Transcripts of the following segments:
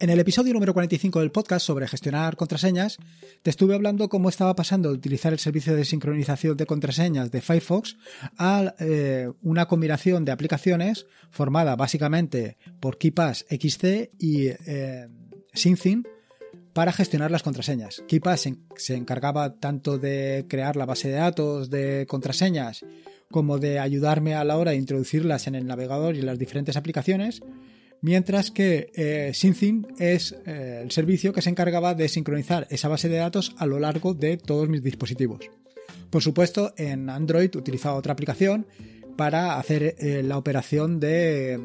en el episodio número 45 del podcast sobre gestionar contraseñas, te estuve hablando cómo estaba pasando utilizar el servicio de sincronización de contraseñas de Firefox a eh, una combinación de aplicaciones formada básicamente por KeePass XC y eh, para gestionar las contraseñas. KeePass se encargaba tanto de crear la base de datos de contraseñas como de ayudarme a la hora de introducirlas en el navegador y en las diferentes aplicaciones mientras que eh, es eh, el servicio que se encargaba de sincronizar esa base de datos a lo largo de todos mis dispositivos. Por supuesto, en Android utilizaba otra aplicación para hacer eh, la operación de,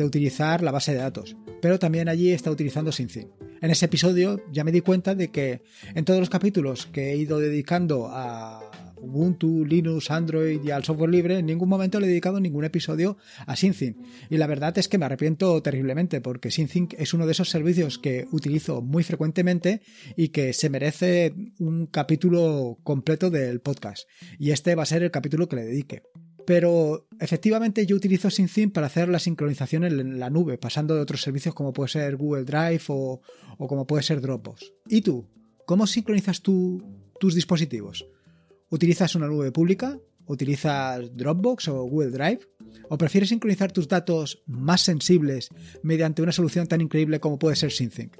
utilizar la base de datos, pero también allí está utilizando Syncing. En ese episodio ya me di cuenta de que en todos los capítulos que he ido dedicando a Ubuntu, Linux, Android y al software libre, en ningún momento le he dedicado ningún episodio a Synthink. Y la verdad es que me arrepiento terriblemente porque Synthink es uno de esos servicios que utilizo muy frecuentemente y que se merece un capítulo completo del podcast. Y este va a ser el capítulo que le dedique. Pero efectivamente yo utilizo SynthIn para hacer la sincronización en la nube, pasando de otros servicios como puede ser Google Drive o, o como puede ser Dropbox. ¿Y tú? ¿Cómo sincronizas tú tus dispositivos? ¿Utilizas una nube pública? ¿Utilizas Dropbox o Google Drive? ¿O prefieres sincronizar tus datos más sensibles mediante una solución tan increíble como puede ser SyncThink?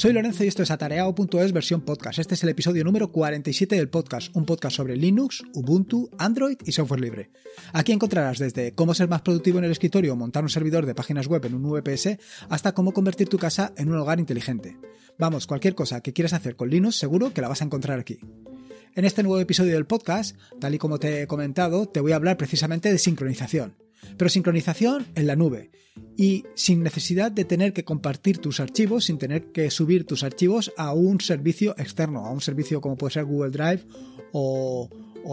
Soy Lorenzo y esto es atareado.es versión podcast. Este es el episodio número 47 del podcast, un podcast sobre Linux, Ubuntu, Android y software libre. Aquí encontrarás desde cómo ser más productivo en el escritorio o montar un servidor de páginas web en un VPS hasta cómo convertir tu casa en un hogar inteligente. Vamos, cualquier cosa que quieras hacer con Linux seguro que la vas a encontrar aquí. En este nuevo episodio del podcast, tal y como te he comentado, te voy a hablar precisamente de sincronización pero sincronización en la nube y sin necesidad de tener que compartir tus archivos, sin tener que subir tus archivos a un servicio externo, a un servicio como puede ser Google Drive o,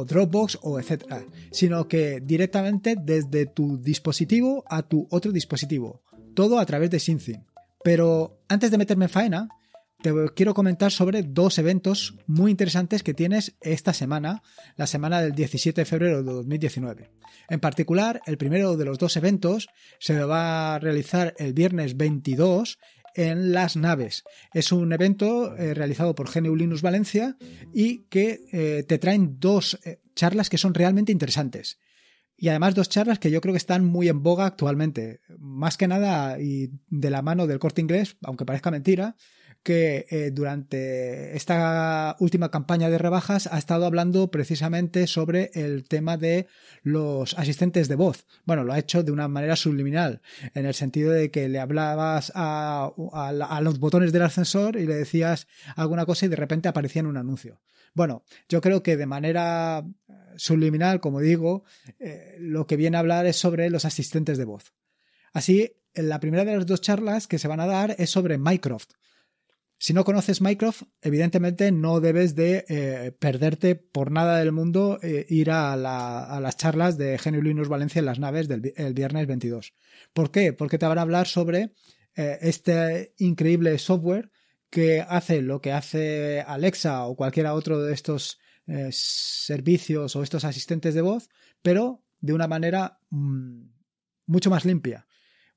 Dropbox o etcétera, sino que directamente desde tu dispositivo a tu otro dispositivo, todo a través de Syncing. Pero antes de meterme en faena, te quiero comentar sobre dos eventos muy interesantes que tienes esta semana, la semana del 17 de febrero de 2019. En particular, el primero de los dos eventos se va a realizar el viernes 22 en Las Naves. Es un evento eh, realizado por Geneulinus Valencia y que eh, te traen dos eh, charlas que son realmente interesantes. Y además dos charlas que yo creo que están muy en boga actualmente. Más que nada y de la mano del corte inglés, aunque parezca mentira, que eh, durante esta última campaña de rebajas ha estado hablando precisamente sobre el tema de los asistentes de voz. Bueno, lo ha hecho de una manera subliminal, en el sentido de que le hablabas a, los botones del ascensor y le decías alguna cosa y de repente aparecía en un anuncio. Bueno, yo creo que de manera eh, subliminal, como digo, eh, lo que viene a hablar es sobre los asistentes de voz. Así, la primera de las dos charlas que se van a dar es sobre Mycroft, si no conoces Minecraft, evidentemente no debes de eh, perderte por nada del mundo eh, ir a, las charlas de Genio Linux Valencia en las naves del viernes 22. ¿Por qué? Porque te van a hablar sobre eh, este increíble software que hace lo que hace Alexa o cualquiera otro de estos servicios o estos asistentes de voz, pero de una manera mm, mucho más limpia.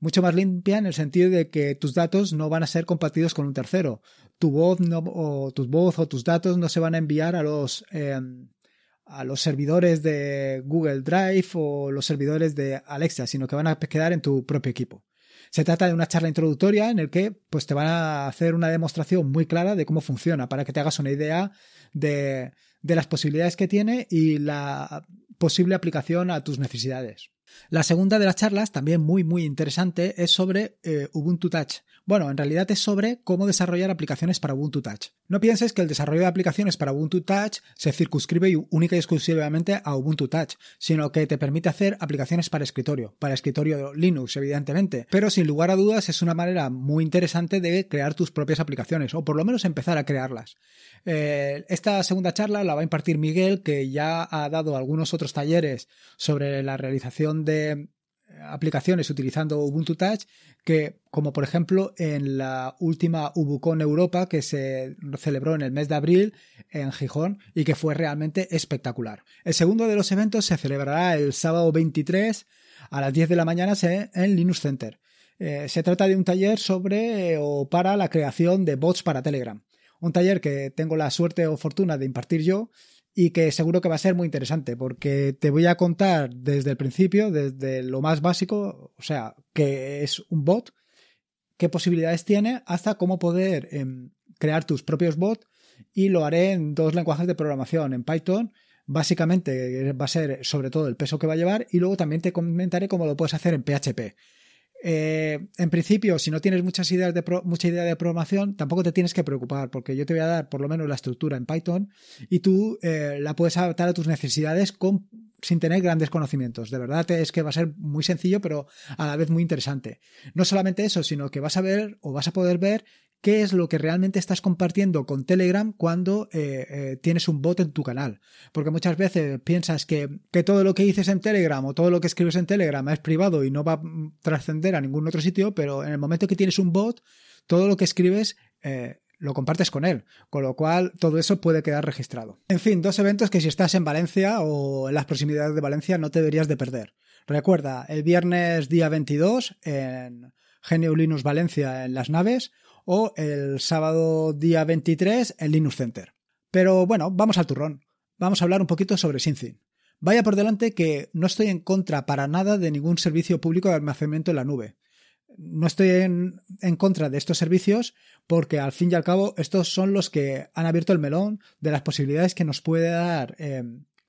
Mucho más limpia en el sentido de que tus datos no van a ser compartidos con un tercero. Tu voz, o, voz o tus datos no se van a enviar a los, em, a los servidores de Google Drive o los servidores de Alexa, sino que van a quedar en tu propio equipo. Se trata de una charla introductoria en la que pues, te van a hacer una demostración muy clara de cómo funciona para que te hagas una idea de las posibilidades que tiene y la posible aplicación a tus necesidades. La segunda de las charlas, también muy muy interesante, es sobre eh, Ubuntu Touch. Bueno, en realidad es sobre cómo desarrollar aplicaciones para Ubuntu Touch. No pienses que el desarrollo de aplicaciones para Ubuntu Touch se circunscribe única y exclusivamente a Ubuntu Touch, sino que te permite hacer aplicaciones para escritorio, para escritorio Linux, evidentemente. Pero sin lugar a dudas es una manera muy interesante de crear tus propias aplicaciones, o por lo menos empezar a crearlas. Eh, esta segunda charla la va a impartir Miguel, que ya ha dado algunos otros talleres sobre la realización de eh, aplicaciones utilizando Ubuntu Touch que, como por ejemplo en la última Ubucon Europa que se celebró en el mes de abril en Gijón y que fue realmente espectacular. El segundo de los eventos se celebrará el sábado 23 a las 10 de la mañana en Linux Center. Eh, se trata de un taller sobre eh, o para la creación de bots para Telegram. Un taller que tengo la suerte o fortuna de impartir yo y que seguro que va a ser muy interesante porque te voy a contar desde el principio, desde lo más básico, o sea, que es un bot, qué posibilidades tiene, hasta cómo poder em, crear tus propios bots y lo haré en dos lenguajes de programación, en Python. Básicamente eh, va a ser sobre todo el peso que va a llevar y luego también te comentaré cómo lo puedes hacer en PHP. Eh, en principio, si no tienes muchas ideas de mucha idea de programación, tampoco te tienes que preocupar, porque yo te voy a dar por lo menos la estructura en Python y tú eh, la puedes adaptar a tus necesidades sin tener grandes conocimientos. De verdad es que va a ser muy sencillo, pero a la vez muy interesante. No solamente eso, sino que vas a ver o vas a poder ver qué es lo que realmente estás compartiendo con Telegram cuando eh, eh, tienes un bot en tu canal. Porque muchas veces piensas que, todo lo que dices en Telegram o todo lo que escribes en Telegram es privado y no va a mm, trascender a ningún otro sitio, pero en el momento que tienes un bot, todo lo que escribes... Eh, lo compartes con él, con lo cual todo eso puede quedar registrado. En fin, dos eventos que si estás en Valencia o en las proximidades de Valencia no te deberías de perder. Recuerda, el viernes día 22 en Geneulinus Valencia en las naves o el sábado día 23 en Linux Center. Pero bueno, vamos al turrón. Vamos a hablar un poquito sobre Syncing. Vaya por delante que no estoy en contra para nada de ningún servicio público de almacenamiento en la nube. No estoy en, contra de estos servicios porque al fin y al cabo estos son los que han abierto el melón de las posibilidades que nos puede dar eh,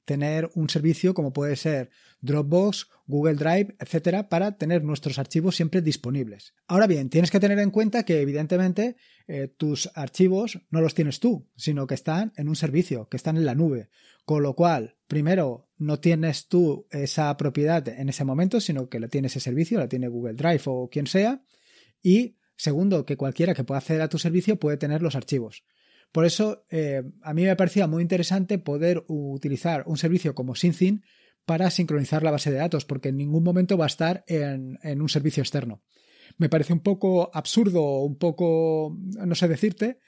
tener un servicio como puede ser Dropbox, Google Drive, etcétera, para tener nuestros archivos siempre disponibles. Ahora bien, tienes que tener en cuenta que evidentemente eh, tus archivos no los tienes tú, sino que están en un servicio, que están en la nube. Con lo cual, primero, no tienes tú esa propiedad en ese momento, sino que la tiene ese servicio, la tiene Google Drive o quien sea. Y segundo, que cualquiera que pueda acceder a tu servicio puede tener los archivos. Por eso, eh, a mí me parecía muy interesante poder utilizar un servicio como SyncIn para sincronizar la base de datos, porque en ningún momento va a estar en, un servicio externo. Me parece un poco absurdo, un poco, no sé decirte,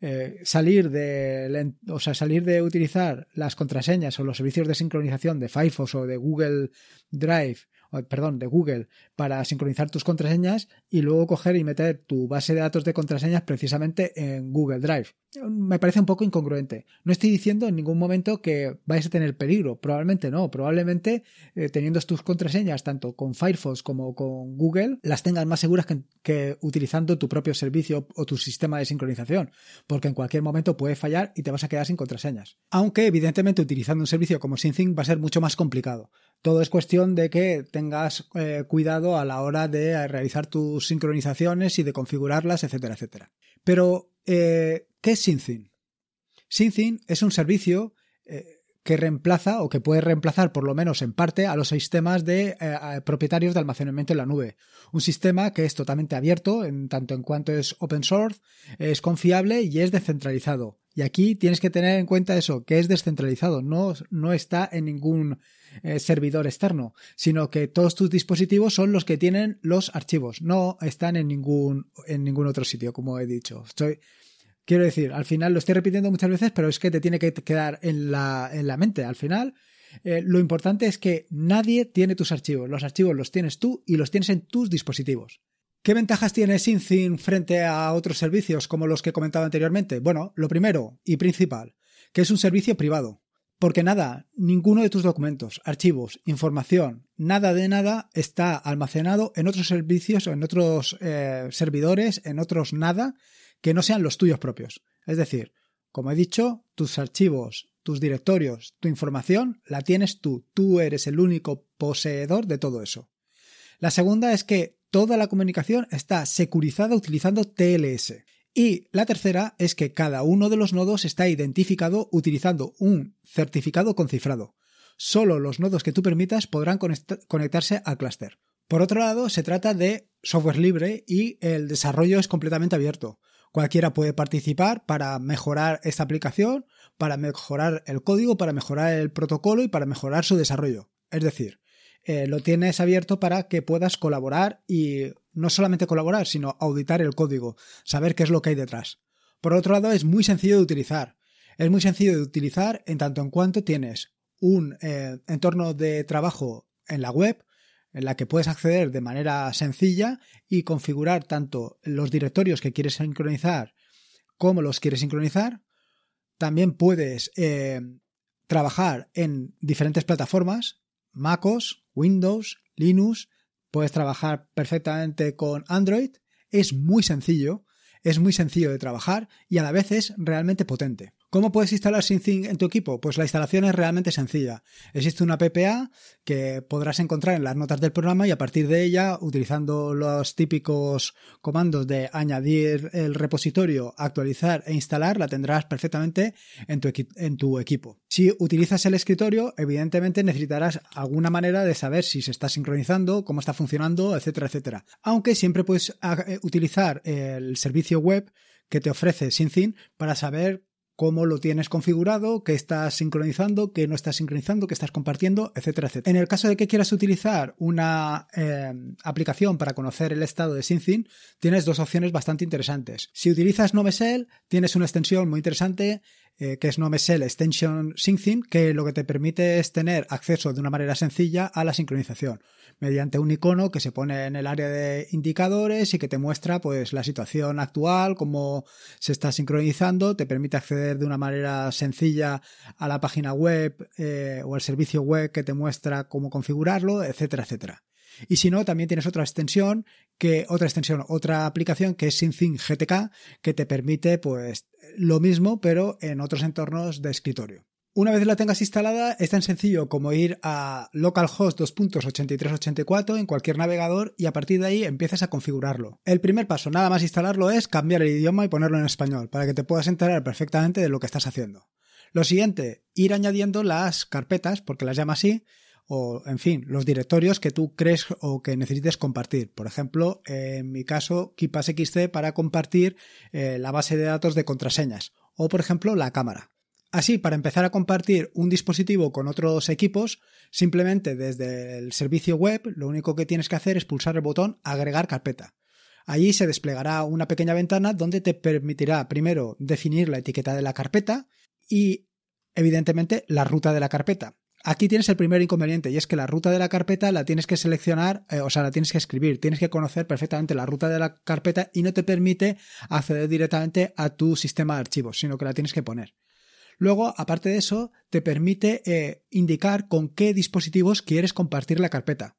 eh, salir de o sea, salir de utilizar las contraseñas o los servicios de sincronización de Firefox o de Google Drive eh, perdón, de Google para sincronizar tus contraseñas y luego coger y meter tu base de datos de contraseñas precisamente en Google Drive. Me parece un poco incongruente. No estoy diciendo en ningún momento que vais a tener peligro, probablemente no, probablemente eh, teniendo tus contraseñas tanto con Firefox como con Google, las tengas más seguras que, utilizando tu propio servicio o tu sistema de sincronización, porque en cualquier momento puede fallar y te vas a quedar sin contraseñas. Aunque evidentemente utilizando un servicio como Synthink va a ser mucho más complicado. Todo es cuestión de que tengas eh, cuidado a la hora de eh, realizar tus sincronizaciones y de configurarlas, etcétera, etcétera. Pero, eh, ¿qué es Syncing? Syncing es un servicio que reemplaza o que puede reemplazar por lo menos en parte a los sistemas de propietarios de almacenamiento en la nube. Un sistema que es totalmente abierto en tanto en cuanto es open source, es confiable y es descentralizado. Y aquí tienes que tener en cuenta eso, que es descentralizado, no, no está en ningún eh, servidor externo, sino que todos tus dispositivos son los que tienen los archivos, no están en ningún, en ningún otro sitio, como he dicho. quiero decir, al final lo estoy repitiendo muchas veces, pero es que te tiene que quedar en la, mente. Al final, eh, lo importante es que nadie tiene tus archivos, los archivos los tienes tú y los tienes en tus dispositivos. ¿Qué ventajas tiene SynthIn frente a otros servicios como los que he comentado anteriormente? Bueno, lo primero y principal, que es un servicio privado. Porque nada, ninguno de tus documentos, archivos, información, nada de nada está almacenado en otros servicios o en otros eh, servidores, en otros nada que no sean los tuyos propios. Es decir, como he dicho, tus archivos, tus directorios, tu información la tienes tú. Tú eres el único poseedor de todo eso. La segunda es que toda la comunicación está securizada utilizando TLS. Y la tercera es que cada uno de los nodos está identificado utilizando un certificado con cifrado. Solo los nodos que tú permitas podrán conectarse al clúster. Por otro lado, se trata de software libre y el desarrollo es completamente abierto. Cualquiera puede participar para mejorar esta aplicación, para mejorar el código, para mejorar el protocolo y para mejorar su desarrollo. Es decir, eh, lo tienes abierto para que puedas colaborar y no solamente colaborar, sino auditar el código, saber qué es lo que hay detrás. Por otro lado, es muy sencillo de utilizar. Es muy sencillo de utilizar en tanto en cuanto tienes un eh, entorno de trabajo en la web, en la que puedes acceder de manera sencilla y configurar tanto los directorios que quieres sincronizar como los quieres sincronizar. También puedes eh, trabajar en diferentes plataformas, MacOS, Windows, Linux, puedes trabajar perfectamente con Android, es muy sencillo, es muy sencillo de trabajar y a la vez es realmente potente. ¿Cómo puedes instalar SyncThing en tu equipo? Pues la instalación es realmente sencilla. Existe una PPA que podrás encontrar en las notas del programa y a partir de ella, utilizando los típicos comandos de añadir el repositorio, actualizar e instalar, la tendrás perfectamente en tu, en tu equipo. Si utilizas el escritorio, evidentemente necesitarás alguna manera de saber si se está sincronizando, cómo está funcionando, etcétera, etcétera. Aunque siempre puedes ah, eh, utilizar el servicio web que te ofrece SynthIn para saber cómo lo tienes configurado, qué estás sincronizando, qué no estás sincronizando, qué estás compartiendo, etcétera, etcétera. En el caso de que quieras utilizar una eh, aplicación para conocer el estado de SynthIn, tienes dos opciones bastante interesantes. Si utilizas Novesell, tienes una extensión muy interesante eh, que es Nomesel Extension Syncing, que lo que te permite es tener acceso de una manera sencilla a la sincronización, mediante un icono que se pone en el área de indicadores y que te muestra pues, la situación actual, cómo se está sincronizando, te permite acceder de una manera sencilla a la página web eh, o al servicio web que te muestra cómo configurarlo, etcétera, etcétera. Y si no, también tienes otra extensión, que, otra extensión, otra aplicación que es Synthink GTK, que te permite, pues, lo mismo, pero en otros entornos de escritorio. Una vez la tengas instalada, es tan sencillo como ir a localhost 2.8384 en cualquier navegador y a partir de ahí empiezas a configurarlo. El primer paso, nada más instalarlo, es cambiar el idioma y ponerlo en español, para que te puedas enterar perfectamente de lo que estás haciendo. Lo siguiente, ir añadiendo las carpetas, porque las llama así, o, en fin, los directorios que tú crees o que necesites compartir. Por ejemplo, en mi caso, Xc para compartir eh, la base de datos de contraseñas o, por ejemplo, la cámara. Así, para empezar a compartir un dispositivo con otros equipos, simplemente desde el servicio web lo único que tienes que hacer es pulsar el botón agregar carpeta. Allí se desplegará una pequeña ventana donde te permitirá primero definir la etiqueta de la carpeta y evidentemente la ruta de la carpeta. Aquí tienes el primer inconveniente y es que la ruta de la carpeta la tienes que seleccionar, eh, o sea, la tienes que escribir, tienes que conocer perfectamente la ruta de la carpeta y no te permite acceder directamente a tu sistema de archivos, sino que la tienes que poner. Luego, aparte de eso, te permite eh, indicar con qué dispositivos quieres compartir la carpeta.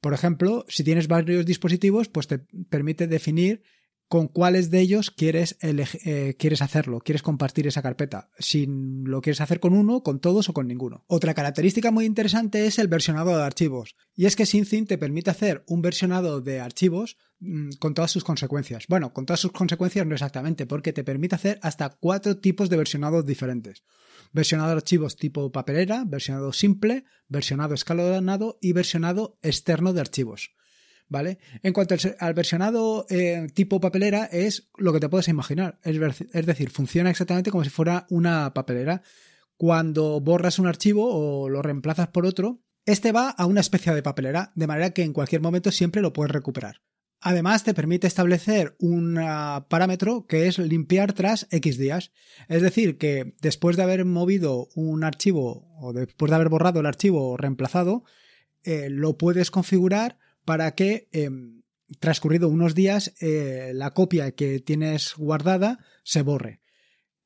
Por ejemplo, si tienes varios dispositivos, pues te permite definir con cuáles de ellos quieres, eh, quieres hacerlo, quieres compartir esa carpeta, si lo quieres hacer con uno, con todos o con ninguno. Otra característica muy interesante es el versionado de archivos, y es que SynCin te permite hacer un versionado de archivos mm, con todas sus consecuencias. Bueno, con todas sus consecuencias no exactamente, porque te permite hacer hasta cuatro tipos de versionados diferentes. Versionado de archivos tipo papelera, versionado simple, versionado escalonado y versionado externo de archivos. ¿vale? En cuanto al, versionado eh, tipo papelera, es lo que te puedes imaginar. Es, decir, funciona exactamente como si fuera una papelera. Cuando borras un archivo o lo reemplazas por otro, este va a una especie de papelera, de manera que en cualquier momento siempre lo puedes recuperar. Además, te permite establecer un ah, parámetro que es limpiar tras X días. Es decir, que después de haber movido un archivo o después de haber borrado el archivo o reemplazado, eh, lo puedes configurar para que, eh, transcurrido unos días, eh, la copia que tienes guardada se borre.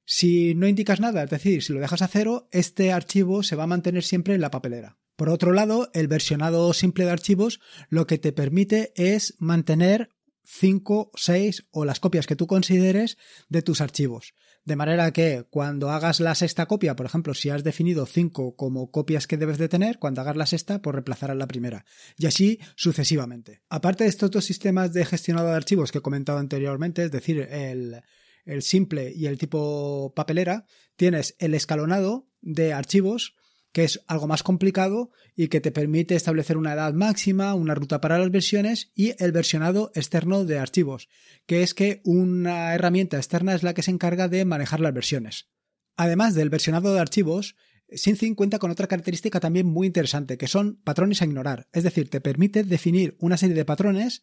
Si no indicas nada, es decir, si lo dejas a cero, este archivo se va a mantener siempre en la papelera. Por otro lado, el versionado simple de archivos lo que te permite es mantener 5, 6 o las copias que tú consideres de tus archivos. De manera que cuando hagas la sexta copia, por ejemplo, si has definido 5 como copias que debes de tener, cuando hagas la sexta, pues reemplazarás la primera. Y así sucesivamente. Aparte de estos dos sistemas de gestionado de archivos que he comentado anteriormente, es decir, el, el simple y el tipo papelera, tienes el escalonado de archivos que es algo más complicado y que te permite establecer una edad máxima, una ruta para las versiones y el versionado externo de archivos, que es que una herramienta externa es la que se encarga de manejar las versiones. Además del versionado de archivos, SynThing cuenta con otra característica también muy interesante, que son patrones a ignorar, es decir, te permite definir una serie de patrones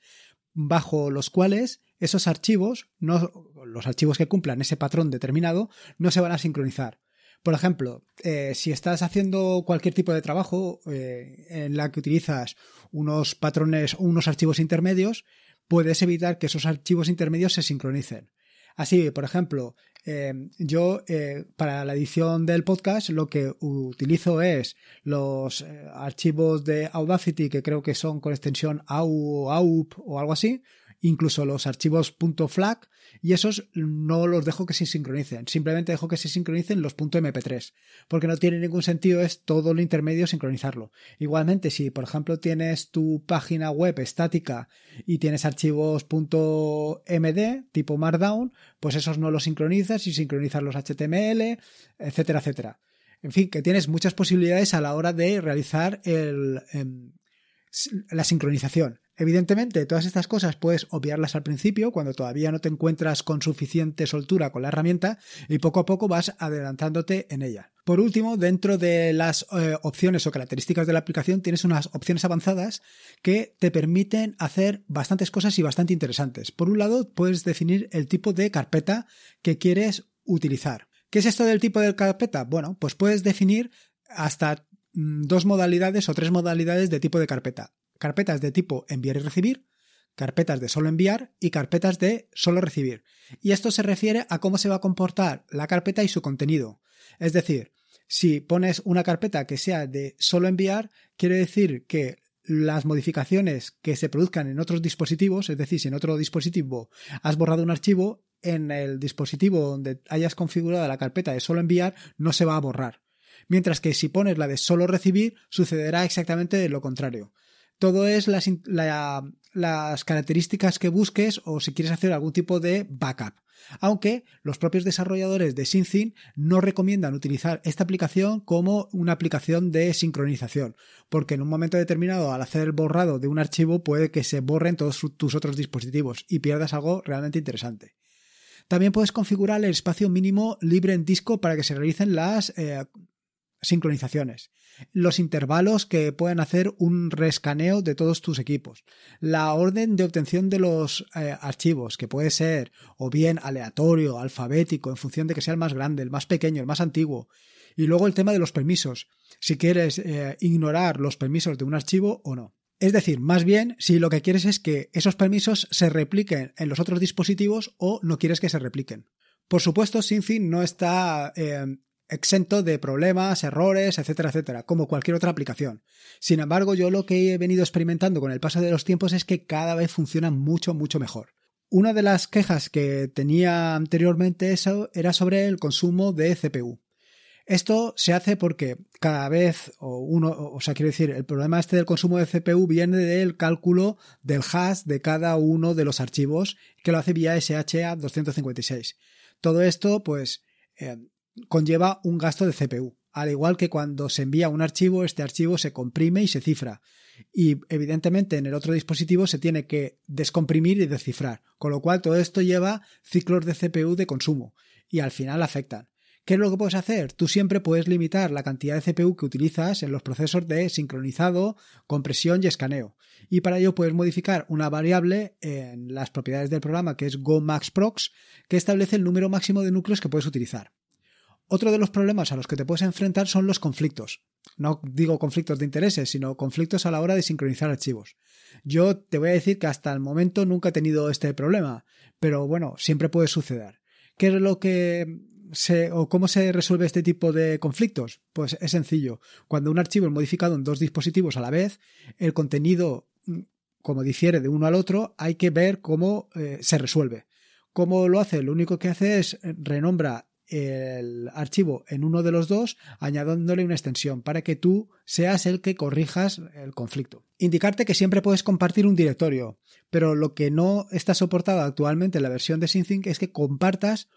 bajo los cuales esos archivos, los archivos que cumplan ese patrón determinado, no se van a sincronizar. Por ejemplo, eh, si estás haciendo cualquier tipo de trabajo eh, en la que utilizas unos patrones o unos archivos intermedios, puedes evitar que esos archivos intermedios se sincronicen. Así, por ejemplo, eh, yo para la edición del podcast lo que utilizo es los archivos de Audacity que creo que son con extensión AU o AUP o algo así incluso los archivos .flag y esos no los dejo que se sincronicen, simplemente dejo que se sincronicen los .mp3, porque no tiene ningún sentido es todo lo intermedio sincronizarlo. Igualmente, si por ejemplo tienes tu página web estática y tienes archivos .md tipo markdown, pues esos no los sincronizas y sincronizas los HTML, etcétera, etcétera. En fin, que tienes muchas posibilidades a la hora de realizar em, la sincronización. Evidentemente, todas estas cosas puedes obviarlas al principio, cuando todavía no te encuentras con suficiente soltura con la herramienta, y poco a poco vas adelantándote en ella. Por último, dentro de las eh, opciones o características de la aplicación tienes unas opciones avanzadas que te permiten hacer bastantes cosas y bastante interesantes. Por un lado, puedes definir el tipo de carpeta que quieres utilizar. ¿Qué es esto del tipo de carpeta? Bueno, pues puedes definir hasta mm, dos modalidades o tres modalidades de tipo de carpeta carpetas de tipo enviar y recibir, carpetas de solo enviar y carpetas de solo recibir. Y esto se refiere a cómo se va a comportar la carpeta y su contenido. Es decir, si pones una carpeta que sea de solo enviar, quiere decir que las modificaciones que se produzcan en otros dispositivos, es decir, si en otro dispositivo has borrado un archivo, en el dispositivo donde hayas configurado la carpeta de solo enviar no se va a borrar. Mientras que si pones la de solo recibir, sucederá exactamente lo contrario. Todo es las, características que busques o si quieres hacer algún tipo de backup. Aunque los propios desarrolladores de SynthIn no recomiendan utilizar esta aplicación como una aplicación de sincronización, porque en un momento determinado al hacer el borrado de un archivo puede que se borren todos tus otros dispositivos y pierdas algo realmente interesante. También puedes configurar el espacio mínimo libre en disco para que se realicen las eh, sincronizaciones, los intervalos que pueden hacer un rescaneo de todos tus equipos, la orden de obtención de los eh, archivos, que puede ser o bien aleatorio, alfabético, en función de que sea el más grande, el más pequeño, el más antiguo, y luego el tema de los permisos, si quieres eh, ignorar los permisos de un archivo o no. Es decir, más bien si lo que quieres es que esos permisos se repliquen en los otros dispositivos o no quieres que se repliquen. Por supuesto, fin no está eh, exento de problemas, errores, etcétera, etcétera, como cualquier otra aplicación. Sin embargo, yo lo que he venido experimentando con el paso de los tiempos es que cada vez funciona mucho, mucho mejor. Una de las quejas que tenía anteriormente eso era sobre el consumo de CPU. Esto se hace porque cada vez, o uno, o sea, quiero decir, el problema este del consumo de CPU viene del cálculo del hash de cada uno de los archivos que lo hace vía SHA 256. Todo esto, pues, eh, conlleva un gasto de CPU. Al igual que cuando se envía un archivo, este archivo se comprime y se cifra. Y evidentemente en el otro dispositivo se tiene que descomprimir y descifrar. Con lo cual todo esto lleva ciclos de CPU de consumo. Y al final afectan. ¿Qué es lo que puedes hacer? Tú siempre puedes limitar la cantidad de CPU que utilizas en los procesos de sincronizado, compresión y escaneo. Y para ello puedes modificar una variable en las propiedades del programa que es GoMaxProx que establece el número máximo de núcleos que puedes utilizar. Otro de los problemas a los que te puedes enfrentar son los conflictos. No digo conflictos de intereses, sino conflictos a la hora de sincronizar archivos. Yo te voy a decir que hasta el momento nunca he tenido este problema, pero bueno, siempre puede suceder. ¿Qué es lo que o cómo se resuelve este tipo de conflictos? Pues es sencillo. Cuando un archivo es modificado en dos dispositivos a la vez, el contenido, mm, como difiere de uno al otro, hay que ver cómo eh, se resuelve. ¿Cómo lo hace? Lo único que hace es eh, renombra el archivo en uno de los dos, añadiéndole una extensión para que tú seas el que corrijas el conflicto. Indicarte que siempre puedes compartir un directorio, pero lo que no está soportado actualmente en la versión de SyncThink es que compartas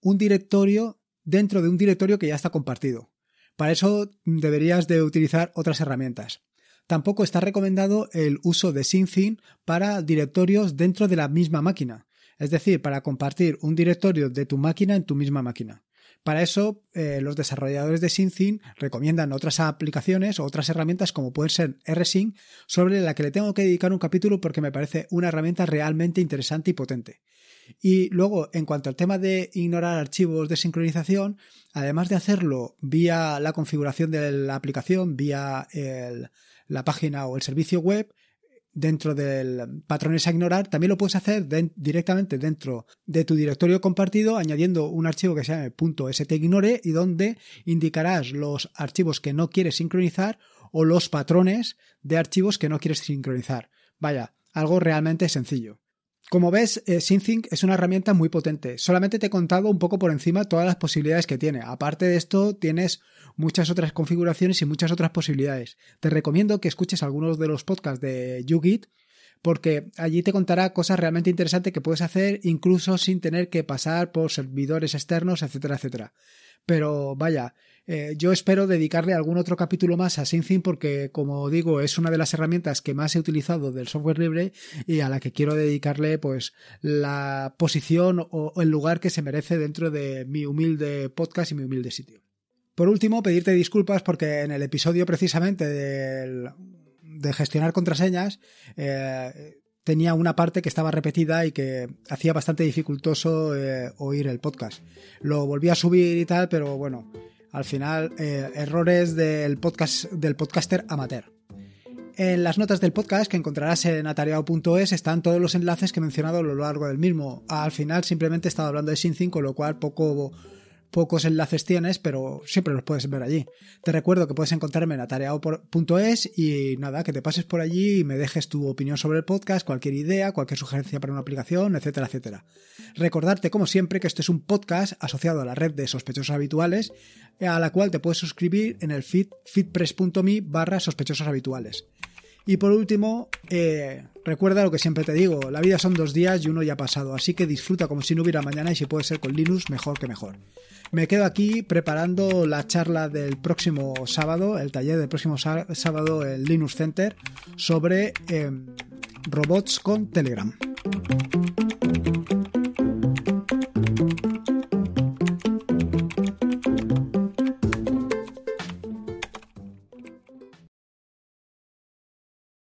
un directorio dentro de un directorio que ya está compartido. Para eso deberías de utilizar otras herramientas. Tampoco está recomendado el uso de SyncThink para directorios dentro de la misma máquina es decir, para compartir un directorio de tu máquina en tu misma máquina. Para eso, eh, los desarrolladores de SyncIn recomiendan otras aplicaciones o otras herramientas como puede ser RSync, sobre la que le tengo que dedicar un capítulo porque me parece una herramienta realmente interesante y potente. Y luego, en cuanto al tema de ignorar archivos de sincronización, además de hacerlo vía la configuración de la aplicación, vía la página o el servicio web, dentro del patrones a ignorar, también lo puedes hacer directamente dentro de tu directorio compartido añadiendo un archivo que se llame .stignore y donde indicarás los archivos que no quieres sincronizar o los patrones de archivos que no quieres sincronizar. Vaya, algo realmente sencillo. Como ves, eh, Synthink es una herramienta muy potente. Solamente te he contado un poco por encima todas las posibilidades que tiene. Aparte de esto, tienes muchas otras configuraciones y muchas otras posibilidades. Te recomiendo que escuches algunos de los podcasts de YouGit porque allí te contará cosas realmente interesantes que puedes hacer incluso sin tener que pasar por servidores externos, etcétera, etcétera. Pero vaya, eh, yo espero dedicarle algún otro capítulo más a SyncIn porque, como digo, es una de las herramientas que más he utilizado del software libre y a la que quiero dedicarle pues la posición o, el lugar que se merece dentro de mi humilde podcast y mi humilde sitio. Por último, pedirte disculpas porque en el episodio precisamente de gestionar contraseñas eh, tenía una parte que estaba repetida y que hacía bastante dificultoso eh, oír el podcast. Lo volví a subir y tal, pero bueno, al final, eh, errores del, podcast, del podcaster amateur. En las notas del podcast que encontrarás en atareado.es están todos los enlaces que he mencionado a lo largo del mismo. Al final simplemente estaba estado hablando de Sin con lo cual poco pocos enlaces tienes, pero siempre los puedes ver allí. Te recuerdo que puedes encontrarme en atareado.es y nada, que te pases por allí y me dejes tu opinión sobre el podcast, cualquier idea, cualquier sugerencia para una aplicación, etcétera, etcétera. Recordarte, como siempre, que este es un podcast asociado a la red de sospechosos habituales, a la cual te puedes suscribir en el feed feedpress.me barra sospechosos habituales. Y por último, eh, recuerda lo que siempre te digo, la vida son dos días y uno ya ha pasado, así que disfruta como si no hubiera mañana y si puede ser con Linux, mejor que mejor. Me quedo aquí preparando la charla del próximo sábado, el taller del próximo sábado en Linux Center sobre eh, robots con Telegram.